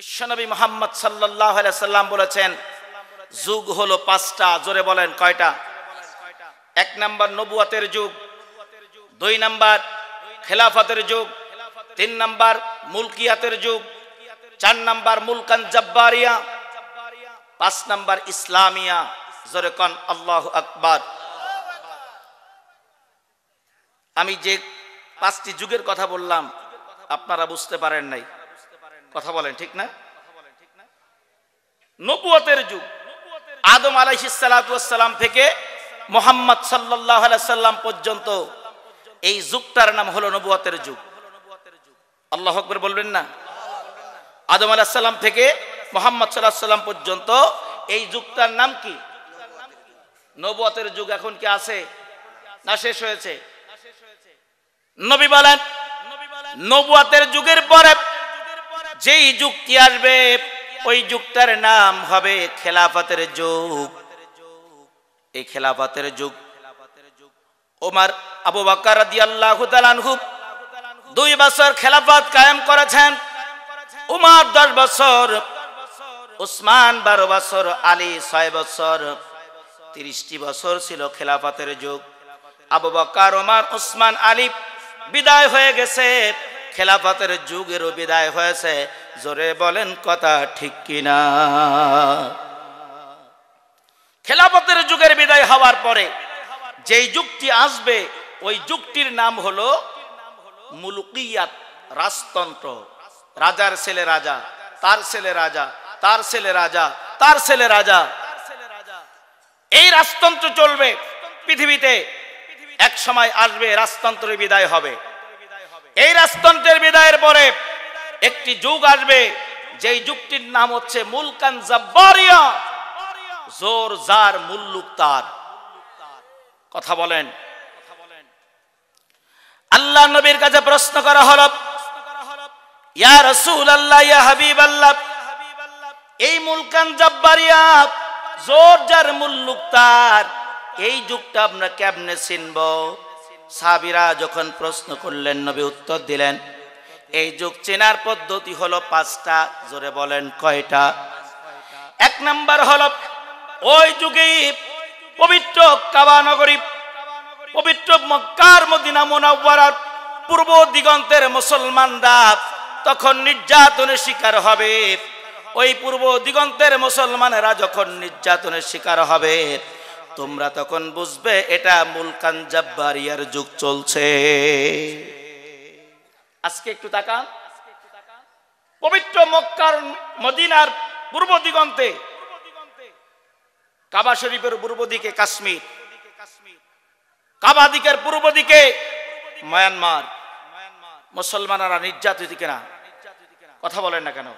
বিশ্বনবী মোহাম্মদ সাল্লাহ সাল্লাম বলেছেন যুগ হলো পাঁচটা জোরে বলেন কয়টা এক নম্বর নবুয়াতের যুগ দুই নাম্বার খেলাফতের যুগ তিন নাম্বার মুলকিয়াতের যুগ চার নাম্বার মুলকান জব্বারিয়া পাঁচ নাম্বার ইসলামিয়া জোরে কন আল্লাহ আকবর আমি যে পাঁচটি যুগের কথা বললাম আপনারা বুঝতে পারেন নাই কথা বলেন ঠিক না নবুয়তের যুগ আদম আলাইসালাম থেকে মোহাম্মদ আলাইহি সাল্লাম পর্যন্ত এই যুগটার নাম হলো নবুয়তের যুগ আল্লাহ আকবার বলবেন না আদম আলাহিসাল্লাম থেকে মোহাম্মদ সাল্লাহ সাল্লাম পর্যন্ত এই যুগটার নাম কি নবুয়তের যুগ এখন কি আছে না শেষ হয়েছে নবী বলেন নবুয়তের যুগের পরে যেই যুক্তি আসবে ওই যুগটার নাম হবে খেলাফতের যুগ এই খেলাফতের যুগ ওমার আবু বাকার দুই বছর খেলাফত কায়েম করেছেন উমর দশ বছর উসমান বারো বছর আলী ছয় বছর তিরিশটি বছর ছিল খেলাফতের যুগ আবু বকার ওমার উসমান আলী বিদায় হয়ে গেছে খেলাফতের যুগেরও বিদায় হয়েছে জোরে বলেন কথা ঠিক কিনা খেলাফতের যুগের বিদায় হওয়ার পরে যেই যুগটি আসবে ওই যুগটির নাম হলো মুলুকিয়াত রাজতন্ত্র রাজার ছেলে রাজা তার ছেলে রাজা তার ছেলে রাজা তার ছেলে রাজা এই রাজতন্ত্র চলবে পৃথিবীতে এক সময় আসবে রাজতন্ত্রের বিদায় হবে এই রাজতন্ত্রের বিদায়ের পরে একটি যুগ আসবে যেই যুগটির নাম হচ্ছে মুলকান জাব্বারিয়া জোর যার মুল্লুক তার কথা বলেন আল্লাহ নবীর কাছে প্রশ্ন করা হল ইয়া রসুল আল্লাহ ইয়া হাবিব আল্লাহ এই মুলকান জাব্বারিয়া জোর যার মুল্লুক তার এই যুগটা আমরা কেমনে চিনব সাবিরা যখন প্রশ্ন করলেন নবী উত্তর দিলেন এই যুগ চেনার পদ্ধতি হলো পাঁচটা জোরে বলেন কয়টা এক নাম্বার হলো ওই যুগে পবিত্র কাবানগরী পবিত্র মক্কার মদিনা মোনাওয়ারার পূর্ব দিগন্তের মুসলমানরা তখন নির্যাতনের শিকার হবে ওই পূর্ব দিগন্তের মুসলমানেরা যখন নির্যাতনের শিকার হবে তোমরা তখন বুঝবে এটা মুলকান জাব্বারিয়ার যুগ চলছে আজকে একটু তাকান পবিত্র মক্কার মদিনার পূর্ব দিগন্তে কাবা শরীফের পূর্ব দিকে কাশ্মীর কাবা দিকের পূর্ব দিকে মায়ানমার মুসলমানরা নির্যাতিত কিনা কথা বলেন না কেন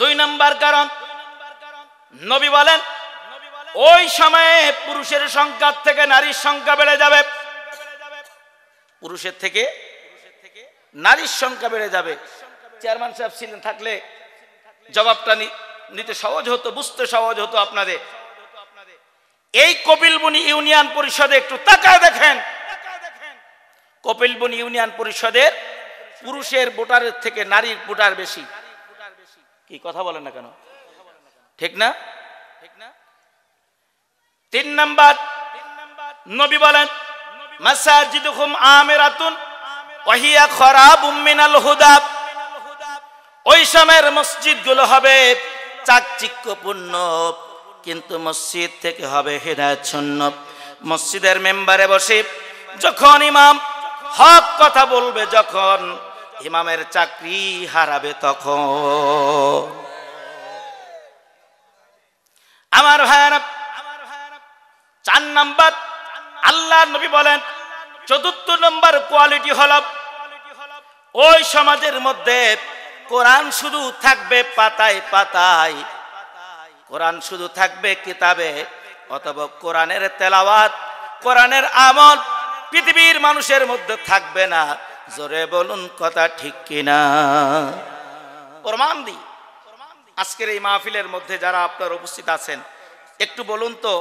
দুই নাম্বার কারণ নবী বলেন ওই সময়ে পুরুষের সংখ্যা থেকে নারীর সংখ্যা বেড়ে যাবে পুরুষের থেকে নারীর সংখ্যা বেড়ে যাবে চেয়ারম্যান সাহেব ছিলেন থাকলে জবাবটা নিতে সহজ হতো বুঝতে সহজ হতো আপনাদের এই কপিলবনি ইউনিয়ন পরিষদে একটু তাকায় দেখেন কপিলবনি ইউনিয়ন পরিষদের পুরুষের ভোটারের থেকে নারীর ভোটার বেশি কি কথা বলেন না কেন ঠিক না ঠিক না তিন নাম্বার নবী বলেন মাসাজিদুকুম আমিরাতুন ওহিয়া খারাবুম মিনাল হুদা ওই সময়ের মসজিদগুলো হবে চাকচিক্যপূর্ণ কিন্তু মসজিদ থেকে হবে হেদায়তশূন্য মসজিদের মেম্বারে বসে যখন ইমাম হক কথা বলবে যখন ইমামের চাকরি হারাবে তখন আমার ভাইয়ারা চার নাম্বার আল্লাহ নবী বলেন চতুর্থ নম্বর কোয়ালিটি হল ওই সমাজের মধ্যে কোরআন শুধু থাকবে পাতায় পাতায় কোরআন শুধু থাকবে কিতাবে অথবা কোরআনের তেলাওয়াত কোরআনের আমল পৃথিবীর মানুষের মধ্যে থাকবে না জোরে বলুন কথা ঠিক কিনা প্রমাণ দিই আজকের এই মাহফিলের মধ্যে যারা আপনার উপস্থিত আছেন একটু বলুন তো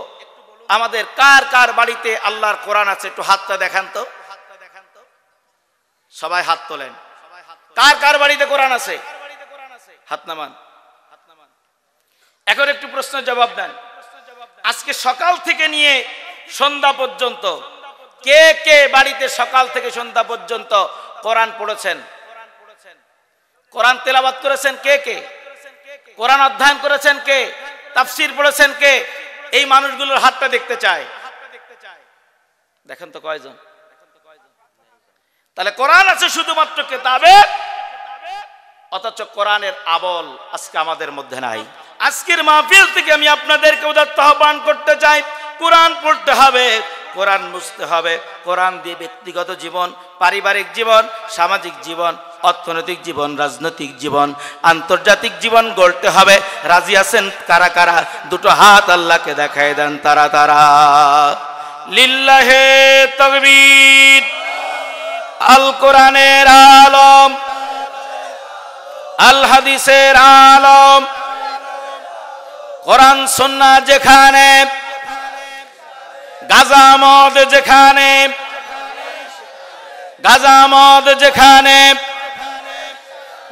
আমাদের কার কার বাড়িতে আল্লাহর কোরআন আছে একটু হাতটা দেখান তো সবাই হাত তোলেন কার কার বাড়িতে কোরআন আছে হাত নামান এখন একটু প্রশ্ন জবাব দেন আজকে সকাল থেকে নিয়ে সন্ধ্যা পর্যন্ত কে কে বাড়িতে সকাল থেকে সন্ধ্যা পর্যন্ত কোরআন পড়েছেন কোরআন তেলাবাদ করেছেন কে কে কোরআন অধ্যয়ন করেছেন কে তাফসির পড়েছেন কে এই মানুষগুলোর হাতটা দেখতে চায় দেখেন তো কয়জন তাহলে কোরআন আছে শুধুমাত্র কেতাবে অথচ কোরআনের আবল আজকে আমাদের মধ্যে নাই আজকের মাহফিল থেকে আমি আপনাদেরকে উদাত্ত আহ্বান করতে চাই কোরআন পড়তে হবে কোরআন বুঝতে হবে কোরআন দিয়ে ব্যক্তিগত জীবন পারিবারিক জীবন সামাজিক জীবন অর্থনৈতিক জীবন রাজনৈতিক জীবন আন্তর্জাতিক জীবন গড়তে হবে রাজি আছেন কারা কারা দুটো হাত আল্লাহকে দেখায় দেন তারা তারা লিল্লাহে তকবীর আল কোরআনের আলম আল হাদিসের আলম কোরআন সন্না যেখানে গাজামদ যেখানে গাজামদ যেখানে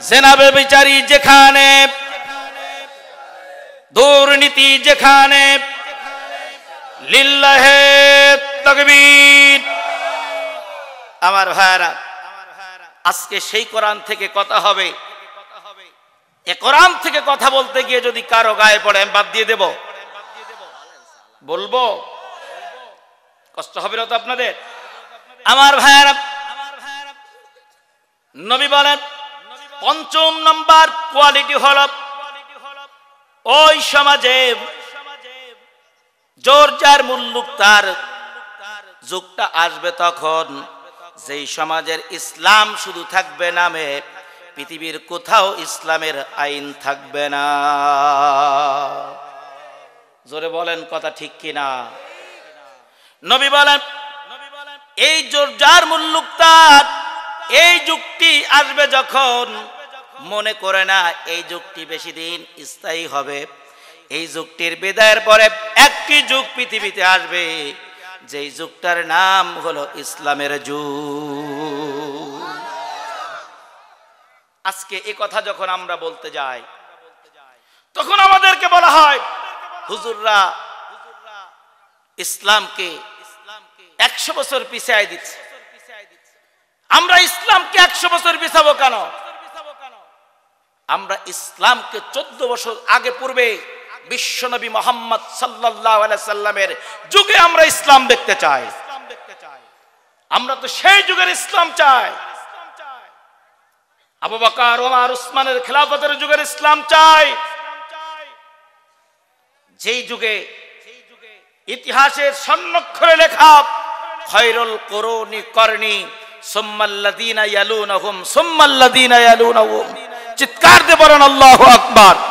জেনাবে বিচারি যেখানে দুর্নীতি যেখানে লিল্লাহে তকবীর আমার ভাইরা আজকে সেই কোরআন থেকে কথা হবে এ কোরআন থেকে কথা বলতে গিয়ে যদি কারো গায়ে পড়ে আমি বাদ দিয়ে দেব বলবো কষ্ট হবে না তো আপনাদের আমার ভাইরা নবী বলেন পঞ্চম নাম্বার কোয়ালিটি হল ওই সমাজে জোর যার মুল্লুক তার যুগটা আসবে তখন যেই সমাজের ইসলাম শুধু থাকবে নামে পৃথিবীর কোথাও ইসলামের আইন থাকবে না জোরে বলেন কথা ঠিক কিনা নবী বলেন এই জোর যার মুল্লুক তার এই যুক্তি আসবে যখন মনে করে না এই যুক্তি বেশি দিন স্থায়ী হবে এই যুক্তির বিদায়ের পরে একটি যুগ পৃথিবীতে আসবে যেই যুগটার নাম হলো ইসলামের যুগ আজকে এ কথা যখন আমরা বলতে যাই তখন আমাদেরকে বলা হয় হুজুররা ইসলামকে একশো বছর পিছিয়ে দিচ্ছে আমরা ইসলামকে একশো বছর বিছাবো কেন আমরা ইসলামকে চোদ্দ বছর আগে পূর্বে বিশ্বনবী মোহাম্মদ সাল্লাহ সাল্লামের যুগে আমরা ইসলাম দেখতে চাই আমরা তো সেই যুগের ইসলাম চাই আবু বাকার ওমার উসমানের খেলাফতের যুগের ইসলাম চাই যেই যুগে ইতিহাসের সংরক্ষণে লেখা খৈরল করণী করণী সোম্মাল্লাদিনা ইয়ালুনাহুম সোম্মাল্লাদিনা ইয়ালুনাহুম চিৎকার দিয়ে বলেন আল্লাহু আকবার